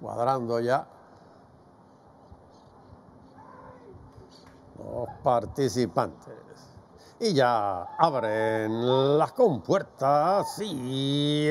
cuadrando ya los participantes. Y ya abren las compuertas y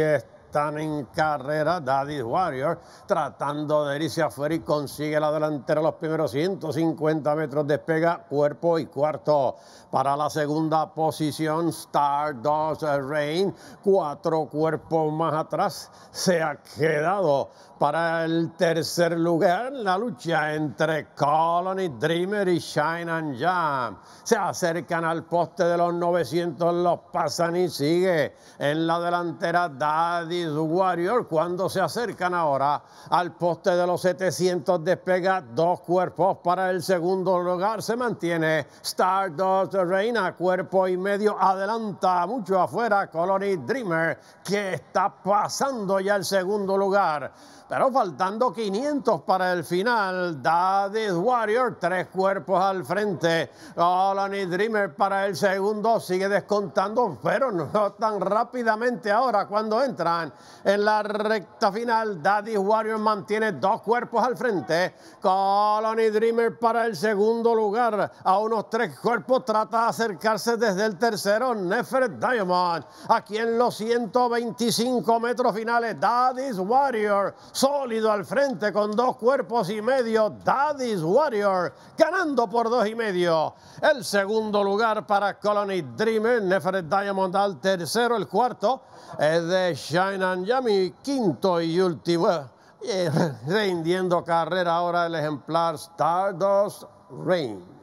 en carrera. Daddy Warrior tratando de irse afuera y consigue la delantera los primeros 150 metros. de Despega cuerpo y cuarto. Para la segunda posición, Stardust Rain. Cuatro cuerpos más atrás. Se ha quedado para el tercer lugar la lucha entre Colony Dreamer y Shine and Jam. Se acercan al poste de los 900, los pasan y sigue en la delantera Daddy Warrior cuando se acercan ahora al poste de los 700 despega dos cuerpos para el segundo lugar se mantiene Stardust Reina cuerpo y medio adelanta mucho afuera Colony Dreamer que está pasando ya el segundo lugar pero faltando 500 para el final Daddy Warrior tres cuerpos al frente Colony Dreamer para el segundo sigue descontando pero no tan rápidamente ahora cuando entran en la recta final, Daddy Warrior mantiene dos cuerpos al frente. Colony Dreamer para el segundo lugar. A unos tres cuerpos trata de acercarse desde el tercero. Nefer Diamond. Aquí en los 125 metros finales, Daddy's Warrior. Sólido al frente con dos cuerpos y medio. Daddy's Warrior ganando por dos y medio. El segundo lugar para Colony Dreamer. Nefer Diamond al tercero. El cuarto es de Shine ya mi quinto y último, eh, reindiendo carrera ahora el ejemplar Stardust Reign